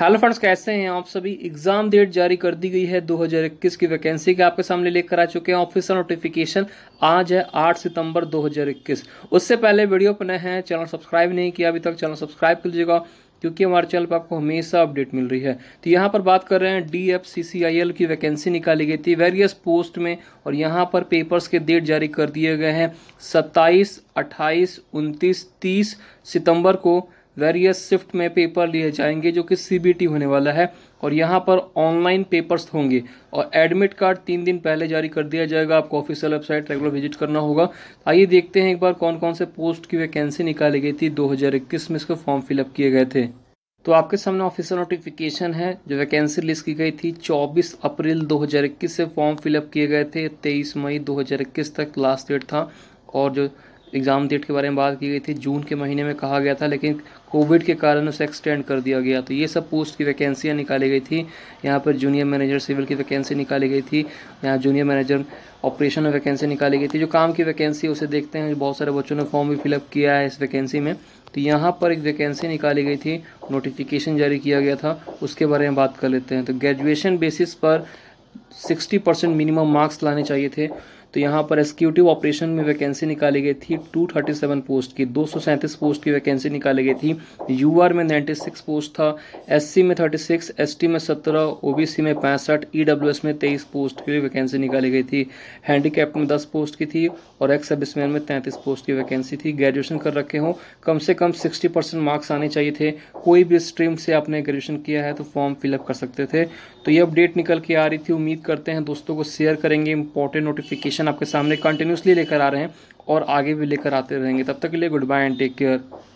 hello friends कैसे हैं आप सभी एग्जाम डेट जारी कर दी गई है 2021 की वैकेंसी के आपके सामने लेकर आ चुके हैं ऑफिसर नोटिफिकेशन आज है 8 सितंबर 2021 उससे पहले वीडियो पर नए हैं चैनल सब्सक्राइब नहीं किया अभी तक चैनल सब्सक्राइब कर लीजिएगा क्योंकि हमारे चैनल पर आपको हमेशा अपडेट मिल रही है तो यहाँ पर बात कर रहे हैं D F C C I L की वैकेंसी निकाली गई थी वेरियस पोस्ट में और यहाँ पर पेपर्स के डेट जारी कर दिए गए हैं सत्ताईस अट्ठाईस उनतीस तीस सितंबर को वेरियस शिफ्ट में पेपर लिए जाएंगे जो कि सीबीटी होने वाला है और यहाँ पर ऑनलाइन पेपर्स होंगे और एडमिट कार्ड तीन दिन पहले जारी कर दिया जाएगा आपको ऑफिशियल वेबसाइट रेगुलर विजिट करना होगा आइए देखते हैं एक बार कौन कौन से पोस्ट की वैकेंसी निकाली गई थी 2021 में इसके फॉर्म फिलअप किए गए थे तो आपके सामने ऑफिशियल नोटिफिकेशन है जो वैकेंसी लिस्ट की गई थी 24 अप्रैल 2021 से फॉर्म फिलअप किए गए थे 23 मई 2021 तक लास्ट डेट था और जो एग्ज़ाम डेट के बारे में बात की गई थी जून के महीने में कहा गया था लेकिन कोविड के कारण उसे एक्सटेंड कर दिया गया तो ये सब पोस्ट की वैकेंसियाँ निकाली गई थी यहाँ पर जूनियर मैनेजर सिविल की वैकेंसी निकाली गई थी यहाँ जूनियर मैनेजर ऑपरेशन में वैकेंसी निकाली गई थी जो काम की वैकेंसी उसे देखते हैं बहुत सारे बच्चों ने फॉर्म भी फिलअप किया है इस वैकेंसी में तो यहाँ पर एक वैकेंसी निकाली गई थी नोटिफिकेशन जारी किया गया था उसके बारे में बात कर लेते हैं तो ग्रेजुएशन बेसिस पर 60 परसेंट मिनिमम मार्क्स लाने चाहिए थे तो यहाँ पर एक्सिक्यूटिव ऑपरेशन में वैकेंसी निकाली गई थी 237 पोस्ट की दो पोस्ट की वैकेंसी निकाली गई थी यूआर में 96 पोस्ट था एससी में 36 एसटी में 17 ओबीसी में पैंसठ ईडब्ल्यूएस e में 23 पोस्ट की वैकेंसी निकाली गई थी हैंडीकैप्ट में 10 पोस्ट की थी और एक्स सर्विसमैन में तैंतीस पोस्ट की वैकेंसी थी ग्रेजुएशन कर रखे हों कम से कम सिक्सटी परसेंट मार्क्स आने चाहिए थे कोई भी स्ट्रीम से आपने ग्रेजुएशन किया है तो फॉर्म फिलअप कर सकते थे तो ये अपडेट निकल के आ रही थी उम्मीद करते हैं दोस्तों को शेयर करेंगे इंपॉर्टेंट नोटिफिकेशन आपके सामने कंटिन्यूसली लेकर आ रहे हैं और आगे भी लेकर आते रहेंगे तब तक के लिए good bye and take care